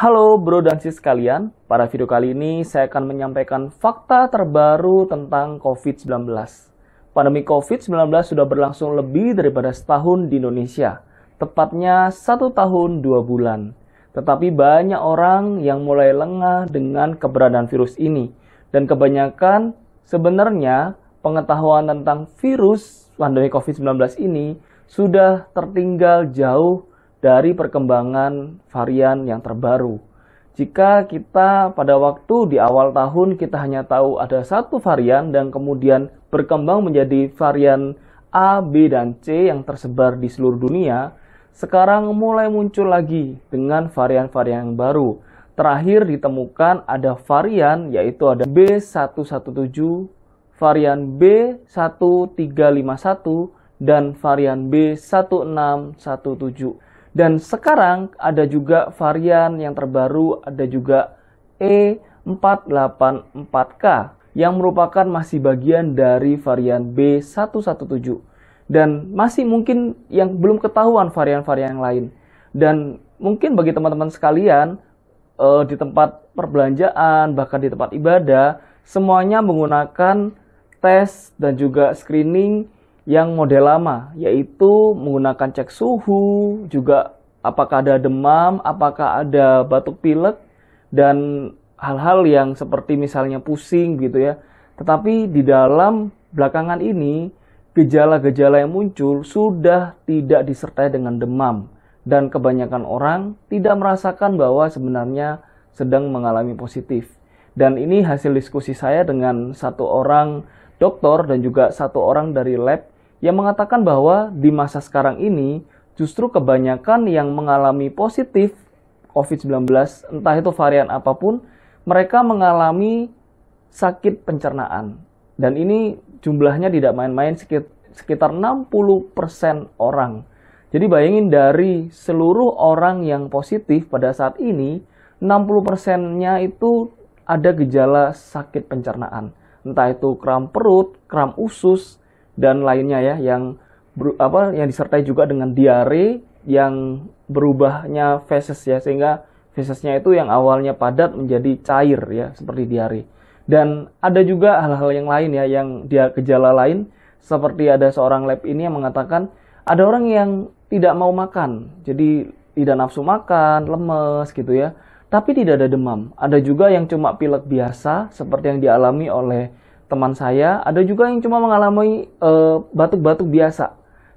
Halo bro dan sis sekalian, pada video kali ini saya akan menyampaikan fakta terbaru tentang COVID-19. Pandemi COVID-19 sudah berlangsung lebih daripada setahun di Indonesia, tepatnya satu tahun dua bulan. Tetapi banyak orang yang mulai lengah dengan keberadaan virus ini, dan kebanyakan sebenarnya pengetahuan tentang virus pandemi COVID-19 ini sudah tertinggal jauh dari perkembangan varian yang terbaru. Jika kita pada waktu di awal tahun kita hanya tahu ada satu varian dan kemudian berkembang menjadi varian A, B, dan C yang tersebar di seluruh dunia, sekarang mulai muncul lagi dengan varian-varian yang baru. Terakhir ditemukan ada varian yaitu ada B117, varian B1351, dan varian B1617. Dan sekarang ada juga varian yang terbaru, ada juga E484K yang merupakan masih bagian dari varian B117 dan masih mungkin yang belum ketahuan varian-varian yang lain. Dan mungkin bagi teman-teman sekalian eh, di tempat perbelanjaan bahkan di tempat ibadah semuanya menggunakan tes dan juga screening yang model lama, yaitu menggunakan cek suhu, juga apakah ada demam, apakah ada batuk pilek, dan hal-hal yang seperti misalnya pusing gitu ya. Tetapi di dalam belakangan ini, gejala-gejala yang muncul sudah tidak disertai dengan demam. Dan kebanyakan orang tidak merasakan bahwa sebenarnya sedang mengalami positif. Dan ini hasil diskusi saya dengan satu orang dokter dan juga satu orang dari lab yang mengatakan bahwa di masa sekarang ini justru kebanyakan yang mengalami positif COVID-19, entah itu varian apapun, mereka mengalami sakit pencernaan. Dan ini jumlahnya tidak main-main sekitar 60% orang. Jadi bayangin dari seluruh orang yang positif pada saat ini, 60%-nya itu ada gejala sakit pencernaan. Entah itu kram perut, kram usus, dan lainnya ya yang ber, apa yang disertai juga dengan diare yang berubahnya feses ya sehingga fesesnya itu yang awalnya padat menjadi cair ya seperti diare. Dan ada juga hal-hal yang lain ya yang dia gejala lain seperti ada seorang lab ini yang mengatakan ada orang yang tidak mau makan. Jadi tidak nafsu makan, lemes gitu ya. Tapi tidak ada demam. Ada juga yang cuma pilek biasa seperti yang dialami oleh teman saya ada juga yang cuma mengalami eh, batuk-batuk uh, biasa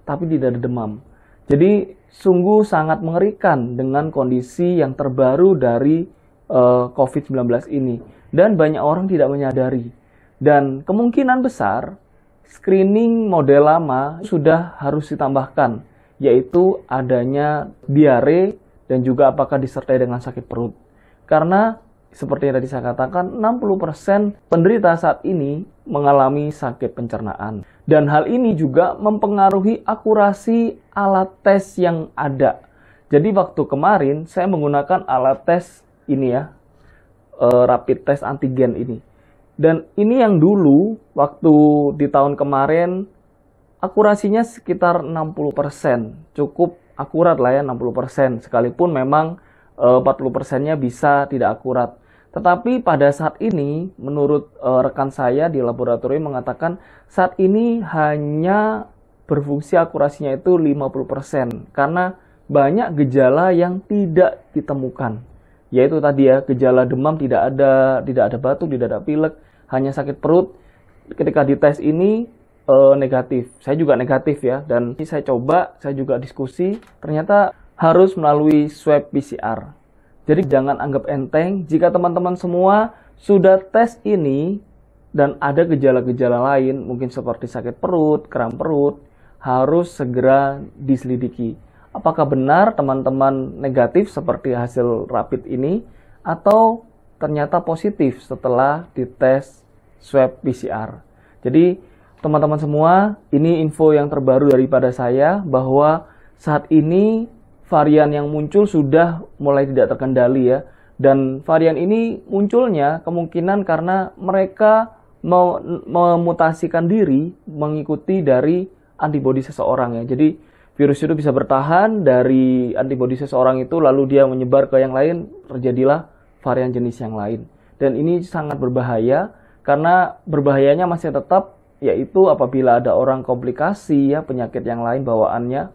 tapi tidak ada demam. Jadi sungguh sangat mengerikan dengan kondisi yang terbaru dari uh, eh, COVID-19 ini dan banyak orang tidak menyadari. Dan kemungkinan besar screening model lama sudah harus ditambahkan yaitu adanya diare dan juga apakah disertai dengan sakit perut. Karena seperti yang tadi saya katakan, 60% penderita saat ini mengalami sakit pencernaan. Dan hal ini juga mempengaruhi akurasi alat tes yang ada. Jadi waktu kemarin saya menggunakan alat tes ini ya, eh, rapid test antigen ini. Dan ini yang dulu waktu di tahun kemarin akurasinya sekitar 60%, cukup akurat lah ya 60%, sekalipun memang 40%-nya eh, bisa tidak akurat. Tetapi pada saat ini, menurut uh, rekan saya di laboratorium mengatakan saat ini hanya berfungsi akurasinya itu 50% karena banyak gejala yang tidak ditemukan. Yaitu tadi ya, gejala demam tidak ada, tidak ada batuk, tidak ada pilek, hanya sakit perut. Ketika dites ini uh, negatif. Saya juga negatif ya dan ini saya coba, saya juga diskusi, ternyata harus melalui swab PCR. Jadi jangan anggap enteng jika teman-teman semua sudah tes ini dan ada gejala-gejala lain mungkin seperti sakit perut, kram perut, harus segera diselidiki. Apakah benar teman-teman negatif seperti hasil rapid ini atau ternyata positif setelah dites swab PCR. Jadi teman-teman semua, ini info yang terbaru daripada saya bahwa saat ini varian yang muncul sudah mulai tidak terkendali ya. Dan varian ini munculnya kemungkinan karena mereka memutasikan diri mengikuti dari antibodi seseorang ya. Jadi virus itu bisa bertahan dari antibodi seseorang itu lalu dia menyebar ke yang lain terjadilah varian jenis yang lain. Dan ini sangat berbahaya karena berbahayanya masih tetap yaitu apabila ada orang komplikasi ya penyakit yang lain bawaannya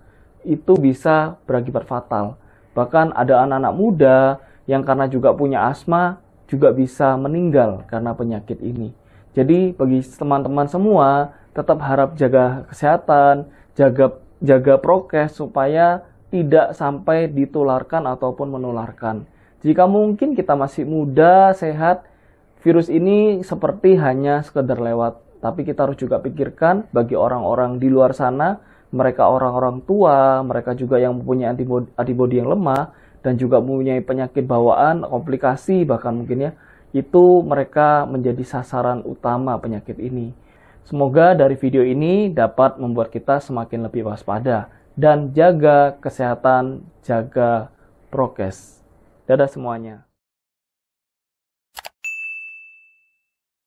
itu bisa berakibat fatal. Bahkan ada anak-anak muda yang karena juga punya asma juga bisa meninggal karena penyakit ini. Jadi bagi teman-teman semua tetap harap jaga kesehatan, jaga jaga prokes supaya tidak sampai ditularkan ataupun menularkan. Jika mungkin kita masih muda, sehat, virus ini seperti hanya sekedar lewat. Tapi kita harus juga pikirkan bagi orang-orang di luar sana mereka orang-orang tua, mereka juga yang mempunyai antibody yang lemah dan juga mempunyai penyakit bawaan, komplikasi bahkan mungkin ya, itu mereka menjadi sasaran utama penyakit ini. Semoga dari video ini dapat membuat kita semakin lebih waspada dan jaga kesehatan, jaga prokes. Dadah semuanya.